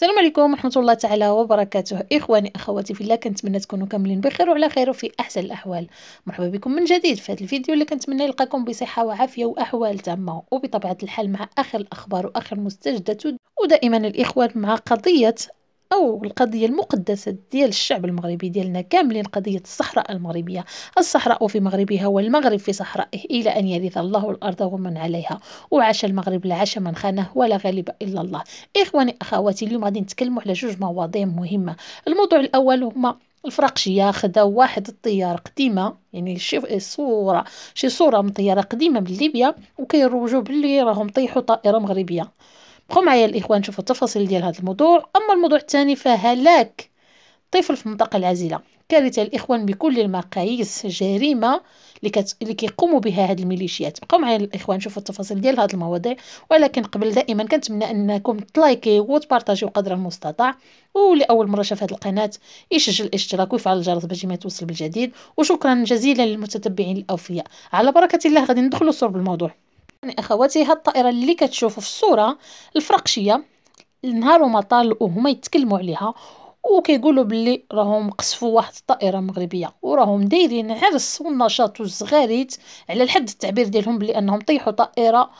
السلام عليكم ورحمه الله تعالى وبركاته اخواني اخواتي في الله كنتمنى تكونوا كاملين بخير وعلى خير وفي احسن الاحوال مرحبا بكم من جديد في هذا الفيديو اللي كنتمنى يلقاكم بصحه وعافيه واحوال تامه وبطبيعه الحال مع اخر الاخبار واخر مستجدات ودائما الاخوان مع قضيه أو القضية المقدسة ديال الشعب المغربي ديالنا كاملين قضية الصحراء المغربية الصحراء في مغربها والمغرب في صحرائه إلى أن يرث الله الأرض ومن عليها وعاش المغرب لا عاش من خانه ولا غالب إلا الله إخواني أخواتي اليوم غادي نتكلموا على جوج مواضيع مهمة الموضوع الأول هما الفراقشيه خداو واحد الطيار قديمه يعني شي صوره شي صوره من طياره قديمه من ليبيا وكيروجوا باللي راهم طيحوا طائره مغربيه بقوا معايا الاخوان نشوفوا التفاصيل ديال هذا الموضوع اما الموضوع الثاني فهلاك طفل في منطقه العزله كارثه الاخوان بكل المقاييس جريمه اللي, كت... اللي كيقوموا بها هاد الميليشيات بقاو معايا الاخوان نشوفوا التفاصيل ديال هاد المواضيع ولكن قبل دائما كنتمنى انكم تلايكيو وتبارطاجيو قدر المستطاع واللي اول مره شاف هاد القناه يسجل الاشتراك ويفعل الجرس باش ما توصل بالجديد وشكرا جزيلا للمتتبعين الاوفياء على بركه الله غادي ندخلوا صور بالموضوع يعني اخواتي هاد الطائره اللي كتشوفوا في الصوره الفرقشيه نهار وما طال وهما يتكلموا عليها وكيقولوا باللي راهم قصفوا واحد الطائره مغربيه وراهم دايرين عرس والنشاط والزغاريت على الحد التعبير ديالهم بلي انهم طيحوا طائره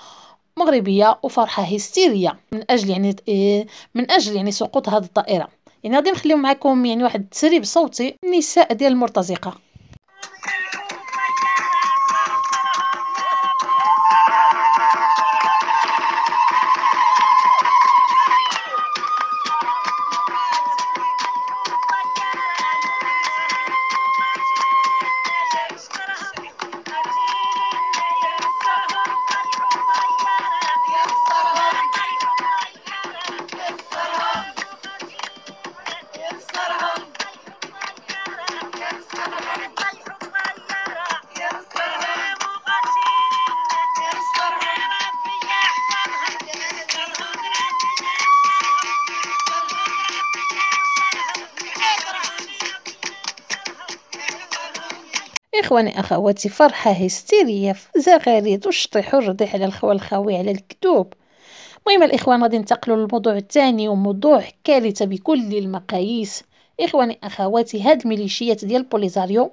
مغربيه وفرحه هستيريه من اجل يعني إيه، من اجل يعني سقوط هذه الطائره يعني غادي نخليو معكم يعني واحد التسريب صوتي النساء ديال المرتزقه إخواني أخواتي فرحة هستيرية زغاريد وشطيح والرضيح على الخوى الخاوي على الكتوب مهم الإخوان غادي ننتقلوا للموضوع الثاني وموضوع كارثة بكل المقاييس إخواني أخواتي هاد الميليشيات ديال بوليزاريو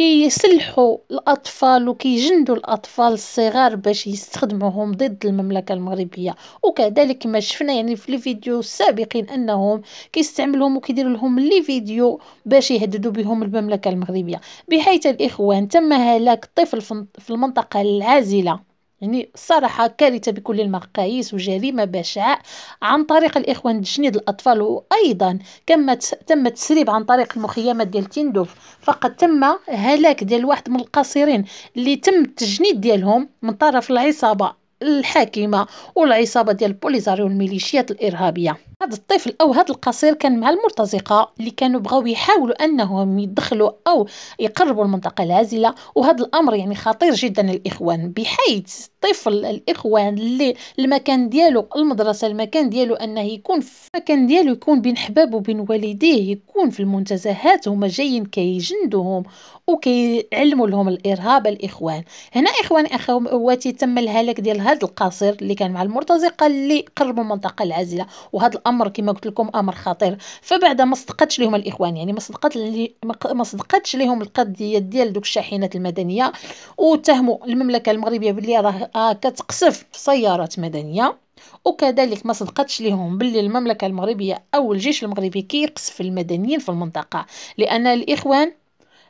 كيسلحوا الاطفال وكيجندوا الاطفال الصغار باش يستخدموهم ضد المملكه المغربيه وكذلك ما شفنا يعني في الفيديو السابقين انهم كيستعملوهم وكيديروا لهم لي فيديو باش يهددوا بهم المملكه المغربيه بحيث الاخوان تم هلاك طفل في المنطقه العازله يعني صراحة كارثة بكل المقاييس وجريمة بشعة عن طريق الإخوان تجنيد الأطفال وأيضا كما تم تسريب عن طريق المخيمات ديال تندوف فقد تم هلاك ديال واحد من القاصرين اللي تم التجنيد ديالهم من طرف العصابة الحاكمه والعصابه ديال البوليزاريو والميليشيات الارهابيه هذا الطفل او هذا القصير كان مع المرتزقه اللي كانوا بغاو يحاولوا انهم يدخلوا او يقربوا المنطقه العازله وهذا الامر يعني خطير جدا للاخوان بحيث الطفل الاخوان اللي المكان ديالو المدرسه المكان ديالو انه يكون في المكان ديالو يكون بين حبابه وبين والديه يكون في المنتزهات هما جايين كيجندوهم وكيعلموا لهم الارهاب الاخوان هنا اخواني اخواتي تم الهلاك ديال هذا القصير اللي كان مع المرتزقه اللي قربوا المنطقه العازله وهذا الامر كما قلت لكم امر خطير فبعد ما صدقتش لهم الاخوان يعني ما صدقت لي ما صدقتش لهم القضيه ديال دوك الشاحنات المدنيه واتهموا المملكه المغربيه باللي راه المرأة كتقصف سيارات مدنية وكذلك ما صدقتش لهم باللي المملكة المغربية أو الجيش المغربي كيقصف المدنيين في المنطقة لأن الإخوان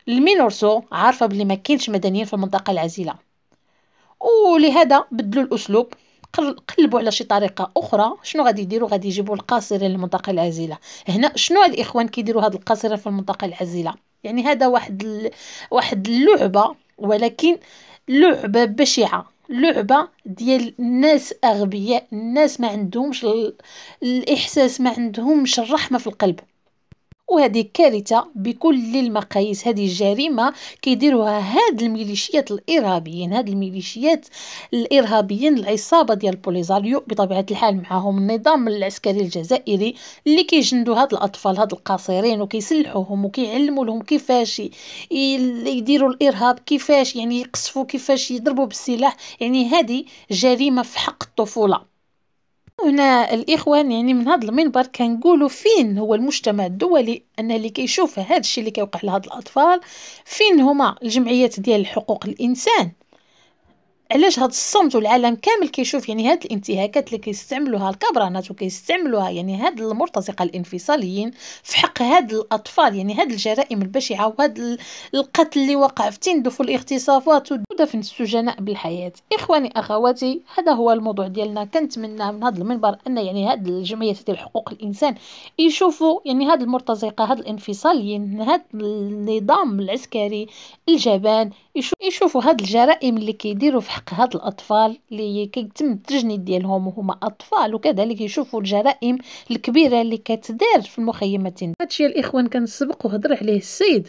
المينورسو عارفة بلي ما كاينش مدنيين في المنطقة العزيلة ولهذا بدلوا الأسلوب قلبوا على شي طريقه اخرى شنو غادي يديروا غادي يجيبوا القاصره للمنطقه العزيله هنا شنو الاخوان كيديروا هاد القاصره في المنطقه العزيله يعني هذا واحد ال... واحد اللعبه ولكن لعبه بشعه لعبه ديال الناس اغبياء الناس ما عندهمش الاحساس ما عندهمش الرحمه في القلب وهذه كارثه بكل المقاييس هذه جريمه كيديروها هاد الميليشيات الارهابيين هاد الميليشيات الارهابيين العصابه ديال بوليزاريو بطبيعه الحال معاهم النظام العسكري الجزائري اللي كيجندوا هاد الاطفال هاد القاصرين وكيسلحوهم وكيعلموا لهم كيفاش يديروا الارهاب كيفاش يعني يقصفوا كيفاش يضربوا بالسلاح يعني هذه جريمه في حق الطفوله هنا الإخوان يعني من هذا المنبر كنقولوا فين هو المجتمع الدولي أن اللي كيشوف هذا الشيء اللي كيوقع لهاد الأطفال فين هما الجمعيات ديال حقوق الإنسان علاش هذا الصمت والعالم كامل كيشوف يعني هاد الانتهاكات اللي كيستعملوها الكبرانات وكيستعملوها يعني هاد المرتزقه الانفصاليين في حق هاد الاطفال يعني هاد الجرائم البشعه وهاد القتل اللي وقع في تندف في ودفن السجناء بالحياه اخواني اخواتي هذا هو الموضوع ديالنا كنتمنى من هذا المنبر ان يعني هاد الجمعيات ديال حقوق الانسان يشوفوا يعني هاد المرتزقه هاد الانفصاليين هاد النظام العسكري الجبان يشوفوا هاد الجرائم اللي كيديروا في حق هاد الاطفال اللي كيتم التجنيد ديالهم وهما اطفال وكذلك يشوفوا الجرائم الكبيره اللي كتدار في المخيمات هادشي الاخوان كان سبق وهضر عليه السيد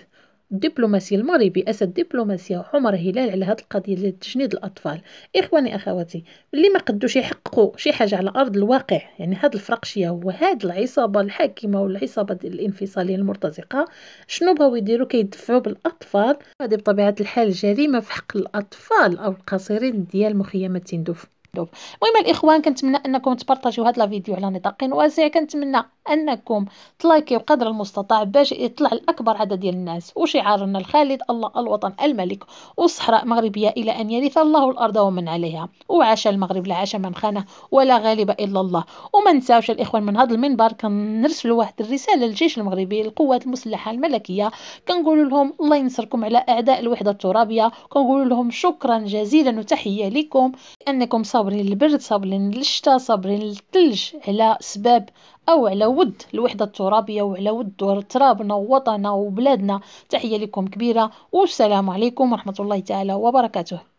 الدبلوماسي المغربي اسد دبلوماسي عمر هلال على هذه القضيه ديال تجنيد الاطفال اخواني اخواتي اللي ما قدوش يحققوا شي حاجه على ارض الواقع يعني هذا الفرقشيه هو هذه العصابه الحاكمه والعصابه الانفصاليه المرتزقه شنو بغاو يديروا كيدفعوا بالاطفال هذه بطبيعه الحال جريمه في حق الاطفال او القاصرين ديال مخيمات تندوف دوب المهم الاخوان كنتمنى انكم تبارطاجيو هاد لا فيديو على نطاق واسع كنتمنى انكم تلايكيو قدر المستطاع باش يطلع الاكبر عدد ديال الناس وشعارنا الخالد الله الوطن الملك والصحراء المغربيه الى ان يرث الله الارض ومن عليها وعاش المغرب لا عاش من خانه ولا غالب الا الله وما نساوش الاخوان من هذا المنبر كنرسلوا واحد الرساله للجيش المغربي للقوات المسلحه الملكيه كنقول لهم الله ينصركم على اعداء الوحده الترابيه كنقول لهم شكرا جزيلا وتحيه لكم انكم صار صابرين للبرد صابرين للشتاء صابرين للثلج على سباب او على ود الوحده الترابيه وعلى ود ترابنا ووطنا وبلادنا تحيه لكم كبيره والسلام عليكم ورحمه الله تعالى وبركاته